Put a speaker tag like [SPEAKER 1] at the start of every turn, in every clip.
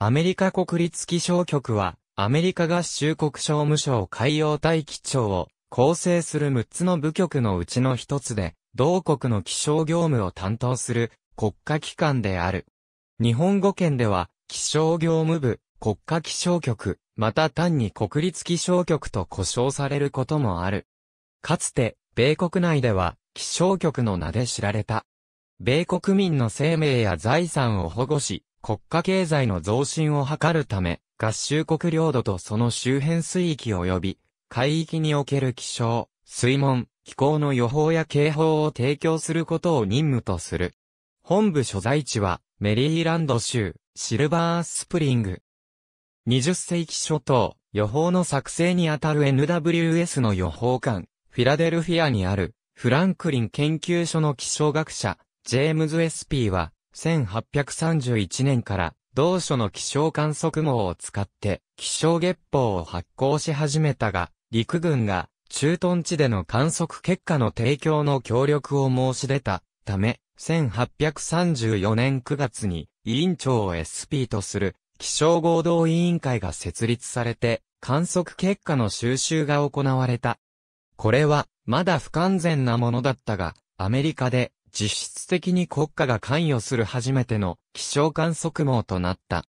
[SPEAKER 1] アメリカ国立気象局は、アメリカ合衆国商務省海洋大気庁を構成する6つの部局のうちの一つで、同国の気象業務を担当する国家機関である。日本語圏では、気象業務部、国家気象局、また単に国立気象局と呼称されることもある。かつて、米国内では、気象局の名で知られた。米国民の生命や財産を保護し、国家経済の増進を図るため、合衆国領土とその周辺水域及び、海域における気象、水門、気候の予報や警報を提供することを任務とする。本部所在地は、メリーランド州、シルバースプリング。20世紀初頭、予報の作成にあたる NWS の予報官、フィラデルフィアにある、フランクリン研究所の気象学者、ジェームズ・エスピーは、1831年から同書の気象観測網を使って気象月報を発行し始めたが、陸軍が駐屯地での観測結果の提供の協力を申し出たため、1834年9月に委員長を SP とする気象合同委員会が設立されて観測結果の収集が行われた。これはまだ不完全なものだったが、アメリカで実質的に国家が関与する初めての気象観測網となった。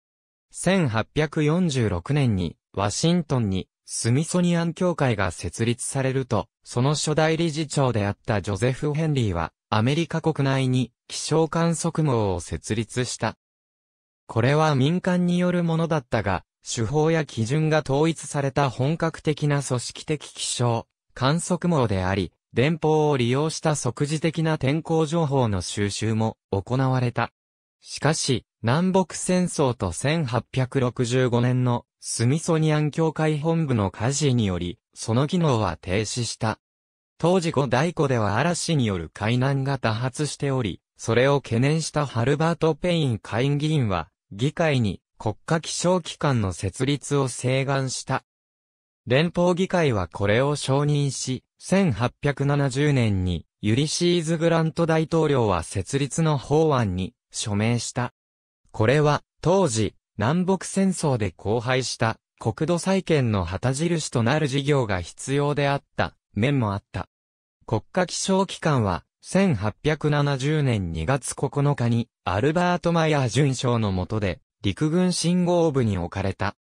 [SPEAKER 1] 1846年にワシントンにスミソニアン協会が設立されると、その初代理事長であったジョゼフ・ヘンリーはアメリカ国内に気象観測網を設立した。これは民間によるものだったが、手法や基準が統一された本格的な組織的気象観測網であり、電報を利用した即時的な天候情報の収集も行われた。しかし、南北戦争と1865年のスミソニアン協会本部の火事により、その機能は停止した。当時五大湖では嵐による海難が多発しており、それを懸念したハルバート・ペイン会議員は、議会に国家気象機関の設立を請願した。連邦議会はこれを承認し、1870年にユリシーズ・グラント大統領は設立の法案に署名した。これは当時南北戦争で荒廃した国土再建の旗印となる事業が必要であった面もあった。国家気象機関は1870年2月9日にアルバート・マイヤー准将の下で陸軍信号部に置かれた。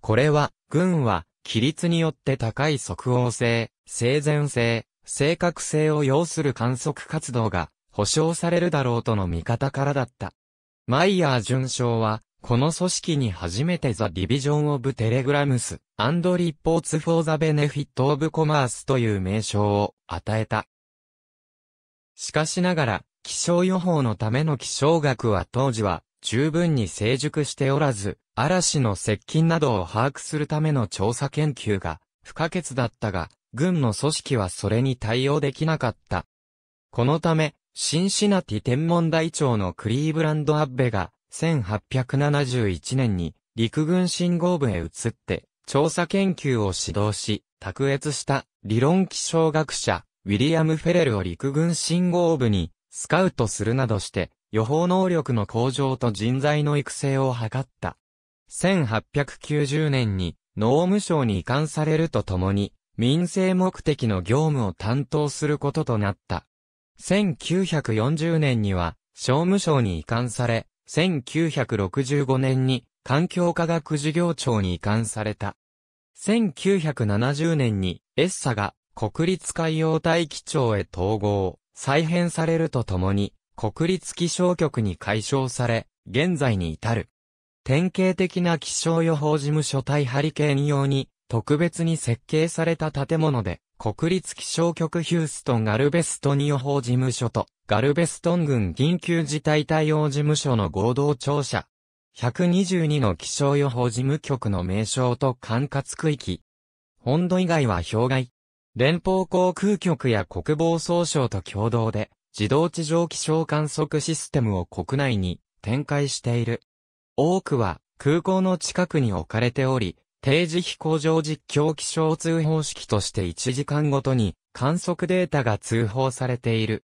[SPEAKER 1] これは軍は規律によって高い即応性、生前性、正確性を要する観測活動が保障されるだろうとの見方からだった。マイヤー准将は、この組織に初めてザ・ディビジョン・オブ・テレグラムス・アンド・リポーツ・フォー・ザ・ベネフィット・オブ・コマースという名称を与えた。しかしながら、気象予報のための気象学は当時は十分に成熟しておらず、嵐の接近などを把握するための調査研究が不可欠だったが、軍の組織はそれに対応できなかった。このため、シンシナティ天文台長のクリーブランド・アッベが、1871年に陸軍信号部へ移って、調査研究を指導し、卓越した理論気象学者、ウィリアム・フェレルを陸軍信号部にスカウトするなどして、予報能力の向上と人材の育成を図った。1890年に農務省に移管されるとともに、民生目的の業務を担当することとなった。1940年には、商務省に移管され、1965年に環境科学事業庁に移管された。1970年にエッサが国立海洋大気庁へ統合、再編されるとともに、国立気象局に解消され、現在に至る。典型的な気象予報事務所対ハリケーン用に特別に設計された建物で、国立気象局ヒューストンガルベストン予報事務所とガルベストン軍緊急事態対応事務所の合同庁舎。122の気象予報事務局の名称と管轄区域。本土以外は氷外。連邦航空局や国防総省と共同で、自動地上気象観測システムを国内に展開している。多くは空港の近くに置かれており、定時飛行場実況気象通報式として1時間ごとに観測データが通報されている。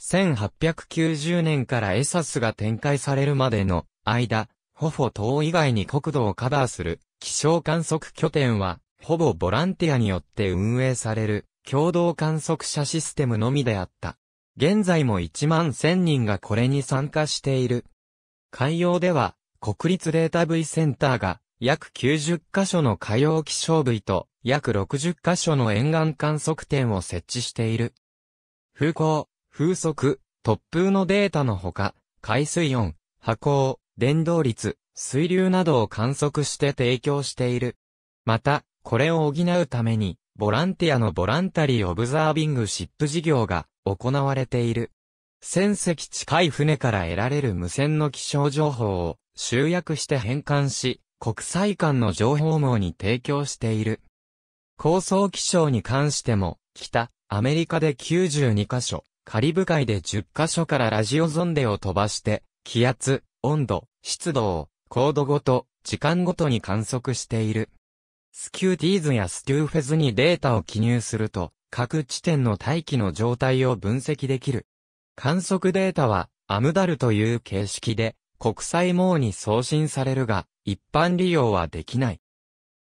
[SPEAKER 1] 1890年からエサスが展開されるまでの間、ホフォ島以外に国土をカバーする気象観測拠点は、ほぼボランティアによって運営される共同観測者システムのみであった。現在も1万1000人がこれに参加している。海洋では、国立データ V センターが、約90カ所の海洋気象部位と、約60カ所の沿岸観測点を設置している。風向、風速、突風のデータのほか、海水温、波高、電動率、水流などを観測して提供している。また、これを補うために、ボランティアのボランタリーオブザービングシップ事業が行われている。1000隻近い船から得られる無線の気象情報を集約して変換し、国際間の情報網に提供している。高層気象に関しても、北、アメリカで92カ所、カリブ海で10カ所からラジオゾンデを飛ばして、気圧、温度、湿度を、高度ごと、時間ごとに観測している。スキューティーズやスキューフェズにデータを記入すると、各地点の大気の状態を分析できる。観測データは、アムダルという形式で、国際網に送信されるが、一般利用はできない。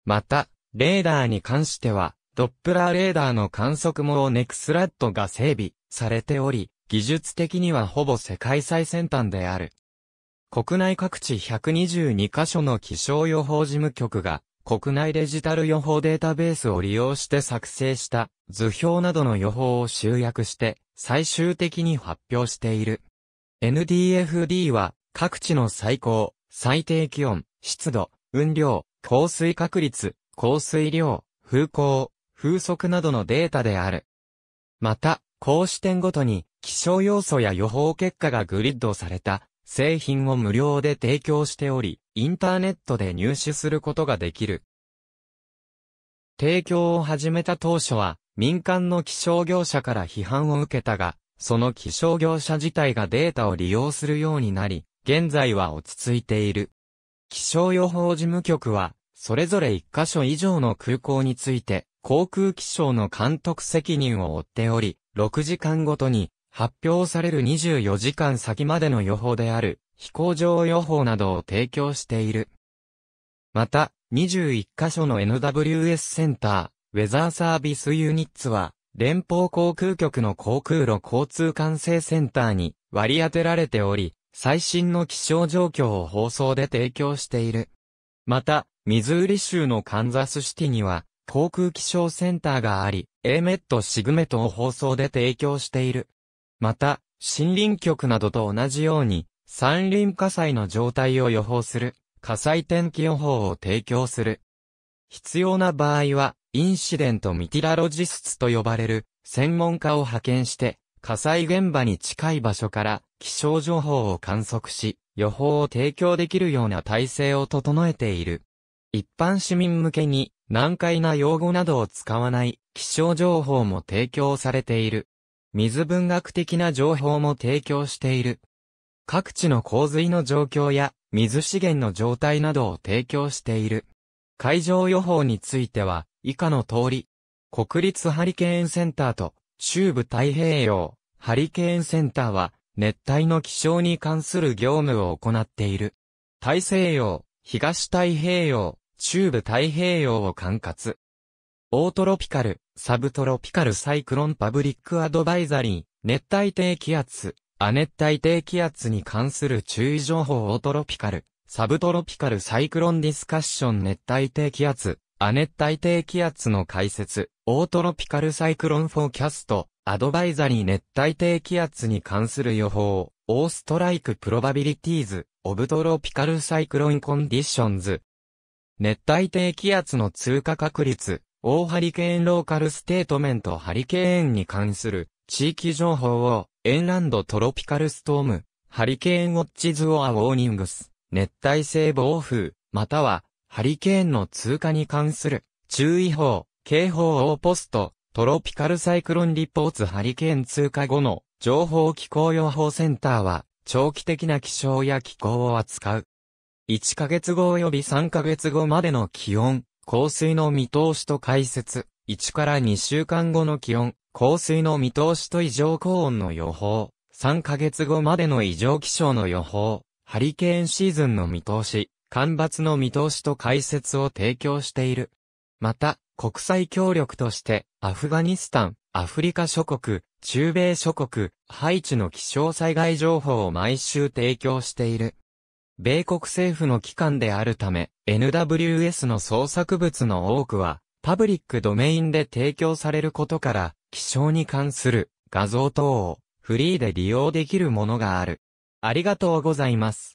[SPEAKER 1] また、レーダーに関しては、ドップラーレーダーの観測網をネクスラットが整備されており、技術的にはほぼ世界最先端である。国内各地122カ所の気象予報事務局が国内デジタル予報データベースを利用して作成した図表などの予報を集約して最終的に発表している。NDFD は各地の最高、最低気温、湿度、雲量、降水確率、降水量、風向、風速などのデータである。また、こう視点ごとに気象要素や予報結果がグリッドされた製品を無料で提供しており、インターネットで入手することができる。提供を始めた当初は、民間の気象業者から批判を受けたが、その気象業者自体がデータを利用するようになり、現在は落ち着いている。気象予報事務局は、それぞれ1カ所以上の空港について、航空気象の監督責任を負っており、6時間ごとに発表される24時間先までの予報である飛行場予報などを提供している。また、21カ所の NWS センター、ウェザーサービスユニッツは、連邦航空局の航空路交通管制センターに割り当てられており、最新の気象状況を放送で提供している。また、ミズーリ州のカンザスシティには、航空気象センターがあり、エーメットシグメットを放送で提供している。また、森林局などと同じように、山林火災の状態を予報する、火災天気予報を提供する。必要な場合は、インシデントミティラロジスツと呼ばれる、専門家を派遣して、火災現場に近い場所から気象情報を観測し、予報を提供できるような体制を整えている。一般市民向けに難解な用語などを使わない気象情報も提供されている。水文学的な情報も提供している。各地の洪水の状況や水資源の状態などを提供している。海上予報については以下の通り、国立ハリケーンセンターと中部太平洋ハリケーンセンターは熱帯の気象に関する業務を行っている。大西洋、東太平洋、中部太平洋を管轄。オートロピカル、サブトロピカルサイクロンパブリックアドバイザリー、熱帯低気圧、亜熱帯低気圧に関する注意情報をトロピカル、サブトロピカルサイクロンディスカッション熱帯低気圧、亜熱帯低気圧の解説、オートロピカルサイクロンフォーキャスト、アドバイザリー熱帯低気圧に関する予報、オーストライクプロバビリティーズ、オブトロピカルサイクロンコンディションズ。熱帯低気圧の通過確率、オーハリケーンローカルステートメントハリケーンに関する地域情報をエンランドトロピカルストーム、ハリケーンウォッチズ・オア・ウォーニングス、熱帯性暴風、または、ハリケーンの通過に関する、注意報、警報をポスト、トロピカルサイクロンリポーツハリケーン通過後の、情報気候予報センターは、長期的な気象や気候を扱う。1ヶ月後及び3ヶ月後までの気温、降水の見通しと解説。1から2週間後の気温、降水の見通しと異常高温の予報、3ヶ月後までの異常気象の予報、ハリケーンシーズンの見通し、干ばつの見通しと解説を提供している。また、国際協力として、アフガニスタン、アフリカ諸国、中米諸国、ハイチの気象災害情報を毎週提供している。米国政府の機関であるため、NWS の創作物の多くは、パブリックドメインで提供されることから、気象に関する画像等をフリーで利用できるものがある。ありがとうございます。